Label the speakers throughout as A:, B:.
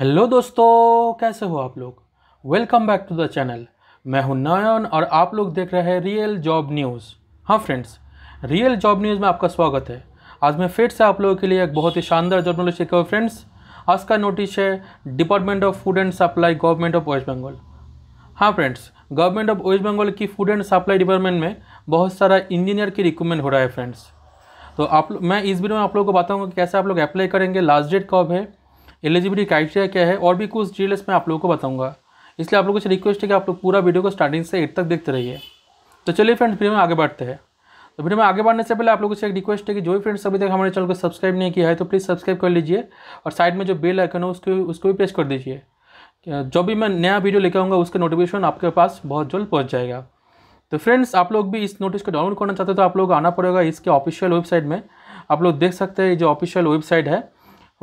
A: hello दोस्तों कैसे हो आप लोग welcome back to the channel मैं हूं नयन और आप लोग देख रहे हैं रियल जॉब न्यूज़ हाँ फ्रेंड्स रियल जॉब न्यूज़ में आपका स्वागत है आज मैं फिर से आप लोगों के लिए एक बहुत ही शानदार जॉब नॉलेज लेकर फ्रेंड्स आज का नोटिस है department of food and supply government of West Bengal हाँ friends government of West Bengal की फूड एंड सप्लाई डिपार्टमेंट में बहुत सारा इंजीनियर की रिक्रूटमेंट हो रहा है फ्रेंड्स तो आप मैं इस वीडियो में आप लोगों को बताऊंगा कि कैसे आप लोग अप्लाई करेंगे लास्ट डेट कब है एलिजिबिलिटी क्राइटेरिया क्या है और भी कुछ डिटेल्स मैं आप लोगों को बताऊंगा इसलिए आप लोगों से रिक्वेस्ट है कि आप लोग पूरा वीडियो को स्टार्टिंग से एट तक देखते रहिए तो चलिए फ्रेंड्स वीडियो में आगे बढ़ते हैं तो वीडियो में आगे बढ़ने से पहले आप लोगों से एक रिक्वेस्ट है कि जो भी फ्रेंड्स अभी तक हमारे चैनल को सब्सक्राइब नहीं किया है तो प्लीज़ सब्सक्राइब कर लीजिए और साइड में जो बेल आइकन है उसको उसको भी प्रेस कर दीजिए जो भी मैं नया वीडियो लेकर आऊँगा उसका नोटिफिकेशन आपके पास बहुत जल्द पहुँच जाएगा तो फ्रेंड्स आप लोग भी इस नोटिस को डाउनलोड करना चाहते हो तो आप लोग आना पड़ेगा इसके ऑफिशियल वेबसाइट में आप लोग देख सकते हैं जो ऑफिशियल वेबसाइट है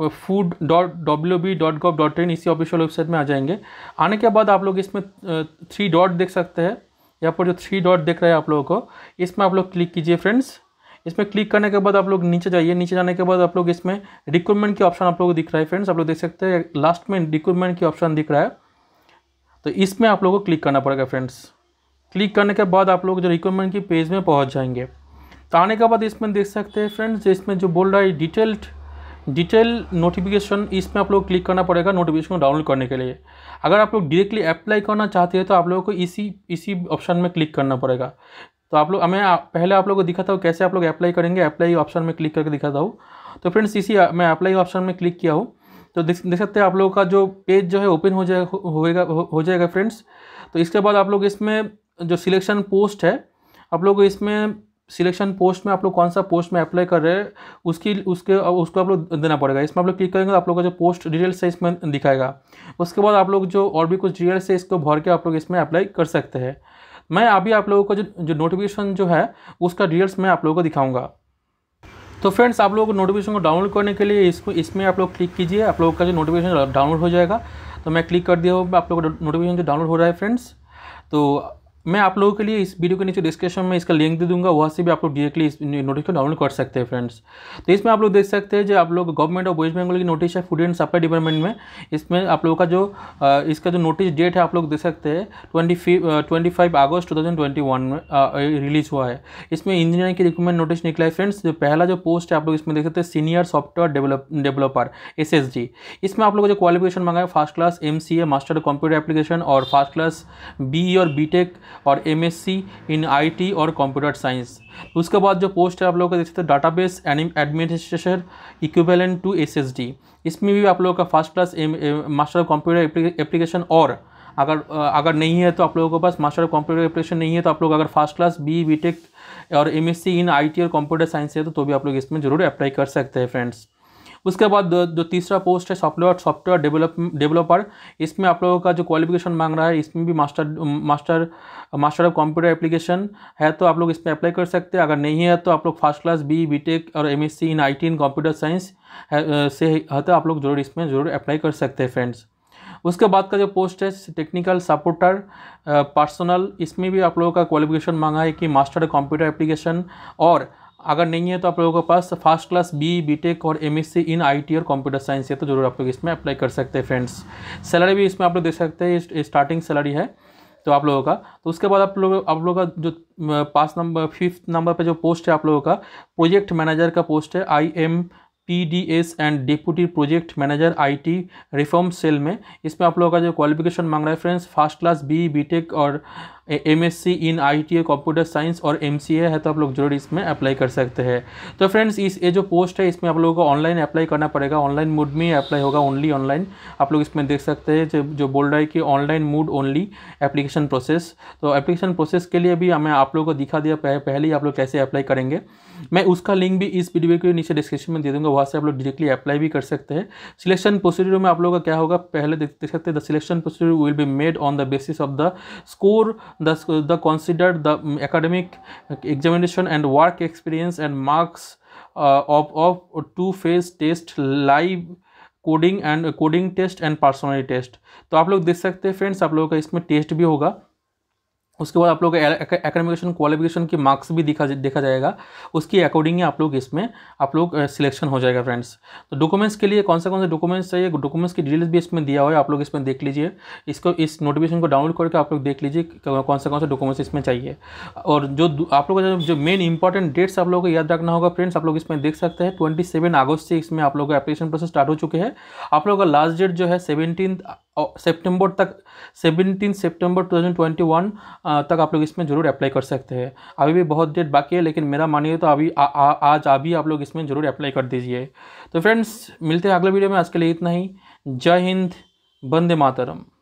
A: food dot W B dot gov dot in इसी ऑफिशियल वेबसाइट में आ जाएंगे आने के बाद आप लोग इसमें थ्री डॉट देख सकते हैं यहाँ पर जो थ्री डॉट देख रहे हैं आप लोगों को इसमें आप लोग क्लिक कीजिए फ्रेंड्स इसमें क्लिक करने के बाद आप लोग नीचे जाइए नीचे जाने के बाद आप लोग इसमें रिक्रूटमेंट की ऑप्शन आप लोग को दिख रहा है फ्रेंड्स आप लोग देख सकते हैं लास्ट में रिक्रूटमेंट की ऑप्शन दिख रहा है तो इसमें आप लोगों को क्लिक करना पड़ेगा फ्रेंड्स क्लिक करने के बाद आप लोग जो रिक्रूटमेंट की पेज में पहुँच जाएंगे तो आने के बाद इसमें देख सकते हैं फ्रेंड्स इसमें जो बोल रहा है डिटेल्ड डिटेल नोटिफिकेशन इसमें आप लोग क्लिक करना पड़ेगा नोटिफिकेशन को डाउनलोड करने के लिए अगर आप लोग डायरेक्टली अप्लाई करना चाहते हैं तो आप लोगों को इसी इसी ऑप्शन में क्लिक करना पड़ेगा तो आप लोग मैं पहले आप लोगों को दिखाता हूँ कैसे आप लोग अप्लाई करेंगे अप्लाई ऑप्शन में क्लिक करके दिखाता हूँ तो फ्रेंड्स इसी मैं अप्लाई ऑप्शन में क्लिक किया हूँ तो देख सकते हैं आप लोगों का जो पेज जो है ओपन हो जाएगा हो, हो जाएगा फ्रेंड्स तो इसके बाद आप लोग इसमें जो सिलेक्शन पोस्ट है आप लोग इसमें सिलेक्शन पोस्ट में आप लोग कौन सा पोस्ट में अप्लाई कर रहे हैं उसकी उसके उसको आप लोग देना पड़ेगा इसमें आप लोग क्लिक करेंगे तो आप लोग का जो पोस्ट डिटेल्स है इसमें दिखाएगा उसके बाद आप लोग जो और भी कुछ डिटेल्स है इसको भर के आप लोग इसमें अप्लाई कर सकते हैं मैं अभी आप लोगों को जो जो नोटिफिकेशन जो है उसका डिटेल्स मैं आप लोगों को दिखाऊँगा तो फ्रेंड्स आप लोगों को नोटिफिकेशन को डाउनलोड करने के लिए इसको इसमें आप लोग क्लिक कीजिए आप लोगों का जो नोटिफिकेशन डाउनलोड हो जाएगा तो मैं क्लिक कर दिया हूँ आप लोगों का नोटिफिकेशन जो डाउनलोड हो रहा है फ्रेंड्स तो मैं आप लोगों के लिए इस वीडियो के नीचे डिस्क्रिप्शन में इसका लिंक दे दूंगा वहाँ से भी आप लोग डायरेक्टली इस नोटिस को डाउनलोड कर सकते हैं फ्रेंड्स तो इसमें आप लोग देख सकते हैं जो आप लोग गवर्नमेंट ऑफ वेस्ट बंगाल की नोटिस है फूड एंड सप्लाई डिपार्टमेंट में इसमें आप लोगों का जो इसका जो नोटिस डेट है आप लोग देख सकते हैं twenty twenty five August two twenty one में रिलीज़ हुआ है इसमें इंजीनियरिंग की रिक्रूटमेंट नोटिस निकला है फ्रेंड्स जो पहला जो पोस्ट है आप लोग इसमें देख सकते हैं senior software develop developer s इसमें आप लोगों जो क्वालिफिकेशन मांगा है first class M master computer application और फर्स्ट क्लास बी और बी और एमएससी इन आईटी और कंप्यूटर साइंस उसके बाद जो पोस्ट है आप लोगों का देख सकते हैं data base administration equivalent to SSD इसमें भी आप लोगों का first class master of computer application और अगर अगर नहीं है तो आप लोगों के पास मास्टर ऑफ कंप्यूटर एप्लीकेशन नहीं है तो आप लोग अगर first class B B tech और एम इन आई और कंप्यूटर साइंस है तो, तो भी आप लोग इसमें जरूर अप्लाई कर सकते हैं फ्रेंड्स उसके बाद जो तीसरा पोस्ट है सॉफ्टवेयर सॉफ्टवेयर डेवलप डेवलपर इसमें आप लोगों का जो क्वालिफिकेशन मांग रहा है इसमें भी master master master of computer application है तो आप लोग इसमें अप्लाई कर सकते हैं अगर नहीं है तो आप लोग फर्स्ट क्लास बी बी और M in I in computer science से है तो आप लोग जरूर इसमें जरूर अप्लाई कर सकते हैं फ्रेंड्स उसके बाद का जो पोस्ट है टेक्निकल सपोर्टर पर्सनल इसमें भी आप लोगों का क्वालिफिकेशन मांगा है कि मास्टर कंप्यूटर एप्लीकेशन और अगर नहीं है तो आप लोगों के पास फर्स्ट क्लास बी बीटेक और एमएससी इन आईटी और कंप्यूटर साइंस है तो ज़रूर आप लोग इसमें अप्लाई कर सकते हैं फ्रेंड्स सैलरी भी इसमें आप लोग देख सकते हैं स्टार्टिंग सैलरी है तो आप लोगों का तो उसके बाद आप लोग आप लोगों का जो पाँच नंबर फिफ्थ नंबर पर जो पोस्ट है आप लोगों का प्रोजेक्ट मैनेजर का पोस्ट है I M P D S and deputy project manager I T reform cell में इसमें आप लोगों का जो क्वालिफिकेशन मांग रहा है friends first class B tech और M S C in I T A computer science और एम सी ए है तो आप लोग जरूर इसमें अप्लाई कर सकते हैं तो फ्रेंड्स इस ये जो पोस्ट है इसमें आप लोगों को ऑनलाइन अप्लाई करना पड़ेगा ऑनलाइन मूड में अप्लाई होगा ओनली ऑनलाइन आप लोग इसमें देख सकते हैं जो, जो बोल रहा है कि online mode only application process तो एप्लीकेशन प्रोसेस के लिए भी हमें आप लोगों को दिखा दिया पह, पहले ही आप लोग कैसे अप्लाई करेंगे मैं उसका लिंक भी इस वीडियो के नीचे डिस्क्रिप्शन में दे दूँगा वहाँ से आप लोग डायरेक्टली अप्लाई भी कर सकते हैं सिलेक्शन प्रोसीड्यूर में आप लोगों का क्या होगा पहले देख सकते हैं the selection procedure will be made on the basis of the score the consider the academic examination and work experience and marks of of two phase test live coding and coding test and personality test तो आप लोग देख सकते हैं friends आप लोगों का इसमें टेस्ट भी होगा उसके बाद आप लोग एकेडमिकेशन क्वालिफिकेशन की मार्क्स भी दिखा देखा जाएगा उसकी अकॉर्डिंग ही आप लोग इसमें आप लोग सिलेक्शन हो जाएगा फ्रेंड्स तो डॉक्यूमेंट्स के लिए कौन सा कौन से डॉक्यूमेंट्स चाहिए डॉक्यूमेंट्स की डिटेल्स भी इसमें दिया हुआ है आप लोग इसमें देख लीजिए इसको इस नोटिफिकेशन को डाउनलोड करके आप लोग देख लीजिए कौन सा कौन सा डॉक्यूमेंट्स इसमें चाहिए और जो आप लोग जो मेन इंपॉर्टेंट डेट्स आप लोगों को याद रखना होगा फ्रेंड्स आप लोग इसमें देख सकते हैं ट्वेंटी अगस्त से इसमें आप लोग का एप्लीकेशन प्रोसेस स्टार्ट हो चुके हैं आप लोग का लास्ट डेट जो है सेवेंटीन सेप्टेम्बर तक थाउजेंड ट्वेंटी वन तक आप लोग इसमें ज़रूर अप्लाई कर सकते हैं अभी भी बहुत डेट बाकी है लेकिन मेरा मानिए तो अभी आ, आ, आज अभी आप लोग इसमें ज़रूर अप्लाई कर दीजिए तो फ्रेंड्स मिलते हैं अगले वीडियो में आज के लिए इतना ही जय हिंद वंदे मातरम